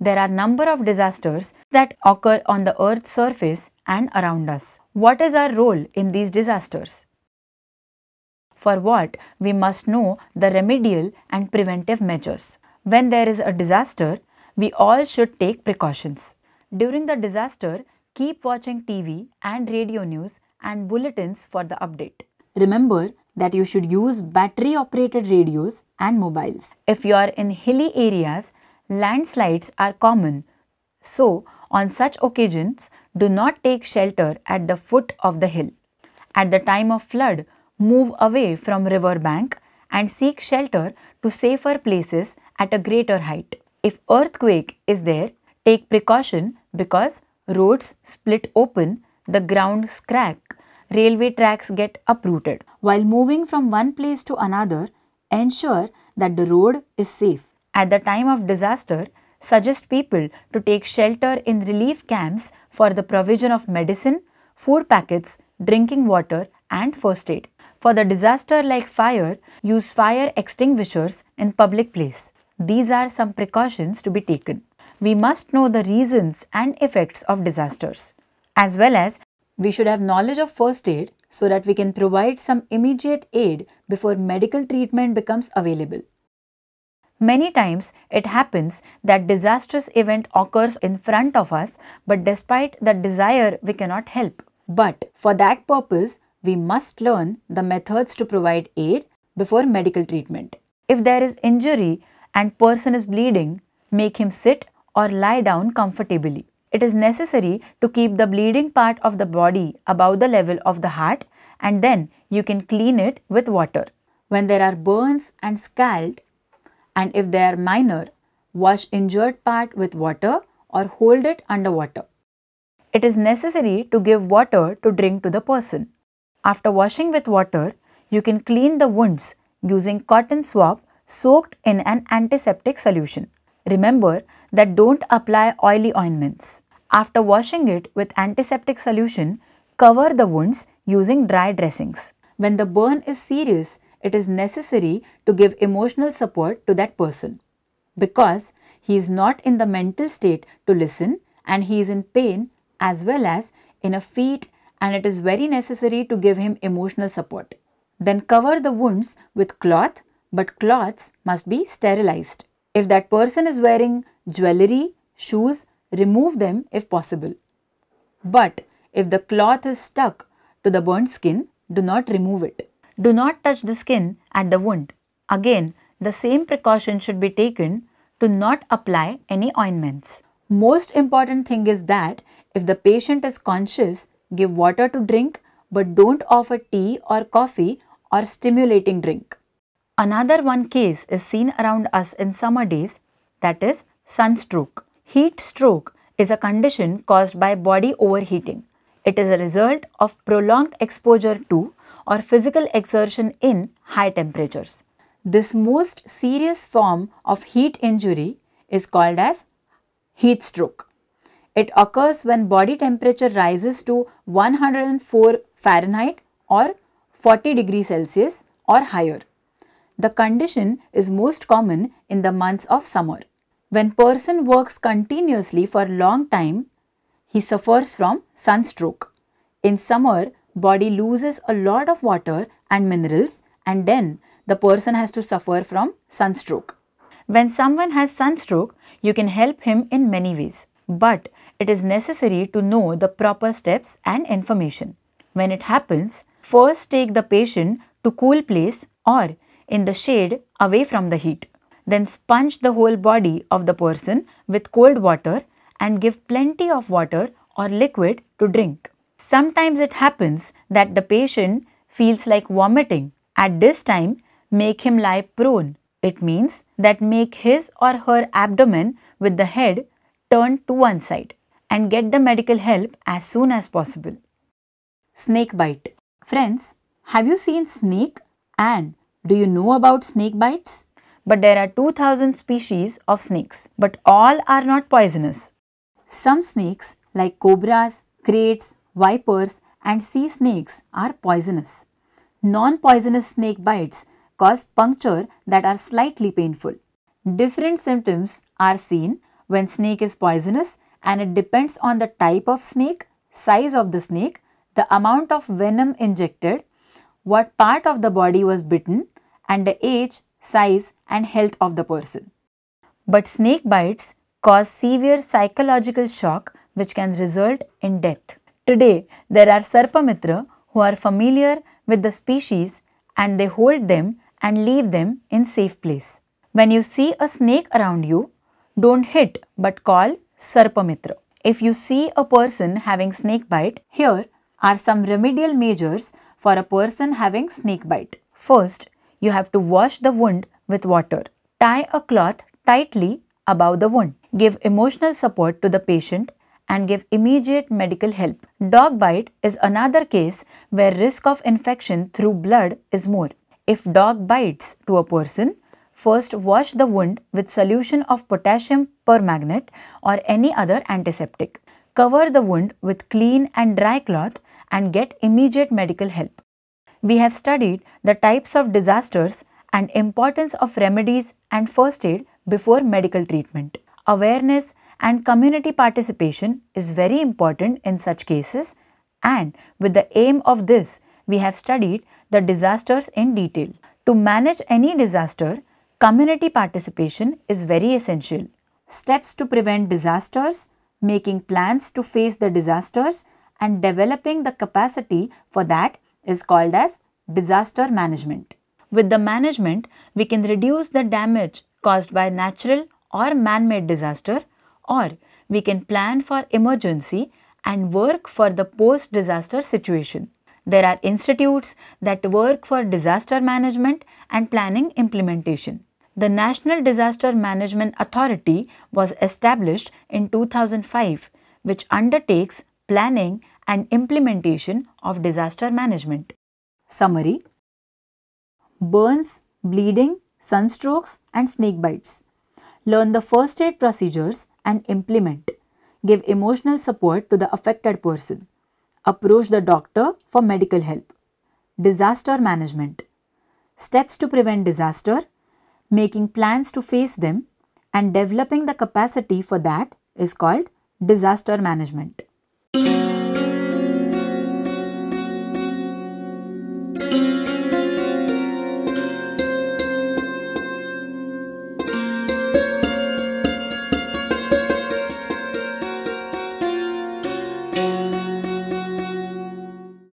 there are number of disasters that occur on the Earth's surface and around us. What is our role in these disasters? For what, we must know the remedial and preventive measures. When there is a disaster, we all should take precautions. During the disaster, keep watching TV and radio news and bulletins for the update. Remember that you should use battery operated radios and mobiles. If you are in hilly areas, landslides are common. So, on such occasions, do not take shelter at the foot of the hill. At the time of flood, move away from river bank and seek shelter to safer places at a greater height. If earthquake is there, take precaution because roads split open, the ground crack, railway tracks get uprooted. While moving from one place to another, ensure that the road is safe at the time of disaster suggest people to take shelter in relief camps for the provision of medicine, food packets, drinking water and first aid. For the disaster like fire, use fire extinguishers in public place. These are some precautions to be taken. We must know the reasons and effects of disasters. As well as, we should have knowledge of first aid so that we can provide some immediate aid before medical treatment becomes available. Many times it happens that disastrous event occurs in front of us but despite the desire we cannot help. But for that purpose we must learn the methods to provide aid before medical treatment. If there is injury and person is bleeding, make him sit or lie down comfortably. It is necessary to keep the bleeding part of the body above the level of the heart and then you can clean it with water. When there are burns and scald, and if they are minor, wash injured part with water or hold it under water. It is necessary to give water to drink to the person. After washing with water, you can clean the wounds using cotton swab soaked in an antiseptic solution. Remember that don't apply oily ointments. After washing it with antiseptic solution, cover the wounds using dry dressings. When the burn is serious, it is necessary to give emotional support to that person because he is not in the mental state to listen and he is in pain as well as in a fit and it is very necessary to give him emotional support. Then cover the wounds with cloth but cloths must be sterilized. If that person is wearing jewelry, shoes, remove them if possible. But if the cloth is stuck to the burnt skin, do not remove it. Do not touch the skin at the wound. Again, the same precaution should be taken to not apply any ointments. Most important thing is that if the patient is conscious, give water to drink but don't offer tea or coffee or stimulating drink. Another one case is seen around us in summer days that is sunstroke. Heat stroke is a condition caused by body overheating. It is a result of prolonged exposure to or physical exertion in high temperatures. This most serious form of heat injury is called as heat stroke. It occurs when body temperature rises to 104 Fahrenheit or 40 degrees Celsius or higher. The condition is most common in the months of summer. When person works continuously for long time, he suffers from sunstroke. In summer, body loses a lot of water and minerals and then the person has to suffer from sunstroke. When someone has sunstroke, you can help him in many ways. But it is necessary to know the proper steps and information. When it happens, first take the patient to cool place or in the shade away from the heat. Then sponge the whole body of the person with cold water and give plenty of water or liquid to drink. Sometimes it happens that the patient feels like vomiting. At this time, make him lie prone. It means that make his or her abdomen with the head turned to one side and get the medical help as soon as possible. Snake bite. Friends, have you seen snake and do you know about snake bites? But there are 2000 species of snakes, but all are not poisonous. Some snakes like cobras, crates, vipers, and sea snakes are poisonous. Non-poisonous snake bites cause puncture that are slightly painful. Different symptoms are seen when snake is poisonous and it depends on the type of snake, size of the snake, the amount of venom injected, what part of the body was bitten and the age, size and health of the person. But snake bites cause severe psychological shock which can result in death. Today, there are Sarpamitra who are familiar with the species and they hold them and leave them in safe place. When you see a snake around you, don't hit but call Sarpamitra. If you see a person having snake bite, here are some remedial measures for a person having snake bite. First, you have to wash the wound with water. Tie a cloth tightly above the wound. Give emotional support to the patient and give immediate medical help. Dog bite is another case where risk of infection through blood is more. If dog bites to a person, first wash the wound with solution of potassium permanganate or any other antiseptic. Cover the wound with clean and dry cloth and get immediate medical help. We have studied the types of disasters and importance of remedies and first aid before medical treatment. Awareness and community participation is very important in such cases and with the aim of this, we have studied the disasters in detail. To manage any disaster, community participation is very essential. Steps to prevent disasters, making plans to face the disasters and developing the capacity for that is called as disaster management. With the management, we can reduce the damage caused by natural or man-made disaster or we can plan for emergency and work for the post-disaster situation. There are institutes that work for disaster management and planning implementation. The National Disaster Management Authority was established in 2005 which undertakes planning and implementation of disaster management. Summary Burns, bleeding, sunstrokes and snake bites. Learn the first aid procedures and implement. Give emotional support to the affected person. Approach the doctor for medical help. Disaster management. Steps to prevent disaster, making plans to face them, and developing the capacity for that is called disaster management.